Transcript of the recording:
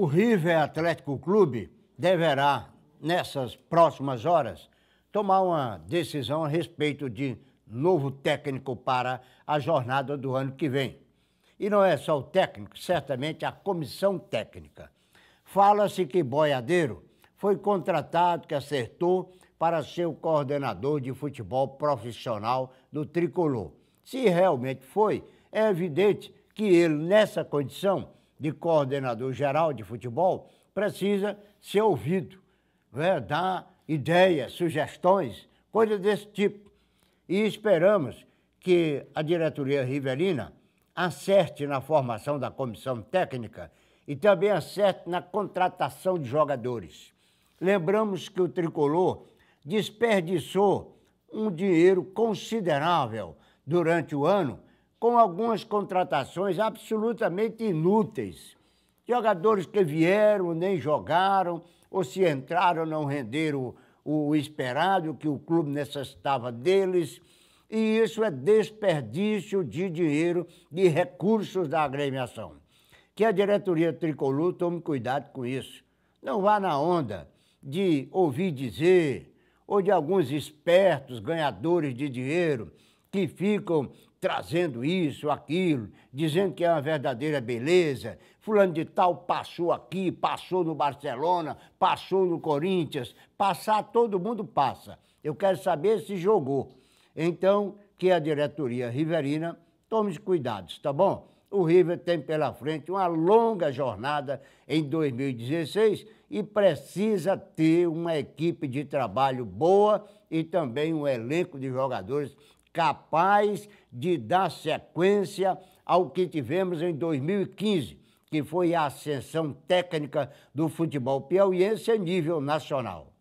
O River Atlético Clube deverá, nessas próximas horas, tomar uma decisão a respeito de novo técnico para a jornada do ano que vem. E não é só o técnico, certamente a comissão técnica. Fala-se que Boiadeiro foi contratado, que acertou para ser o coordenador de futebol profissional do Tricolor. Se realmente foi, é evidente que ele, nessa condição, de coordenador geral de futebol precisa ser ouvido, né? dar ideias, sugestões, coisas desse tipo. E esperamos que a diretoria Riverina acerte na formação da comissão técnica e também acerte na contratação de jogadores. Lembramos que o tricolor desperdiçou um dinheiro considerável durante o ano com algumas contratações absolutamente inúteis. Jogadores que vieram, nem jogaram, ou se entraram, não renderam o, o esperado, que o clube necessitava deles. E isso é desperdício de dinheiro, de recursos da agremiação. Que a diretoria tricolor tome cuidado com isso. Não vá na onda de ouvir dizer, ou de alguns espertos ganhadores de dinheiro, que ficam trazendo isso, aquilo, dizendo que é uma verdadeira beleza. Fulano de tal passou aqui, passou no Barcelona, passou no Corinthians. Passar, todo mundo passa. Eu quero saber se jogou. Então, que a diretoria Riverina tome cuidado, cuidados, tá bom? O River tem pela frente uma longa jornada em 2016 e precisa ter uma equipe de trabalho boa e também um elenco de jogadores capaz de dar sequência ao que tivemos em 2015, que foi a ascensão técnica do futebol piauiense a nível nacional.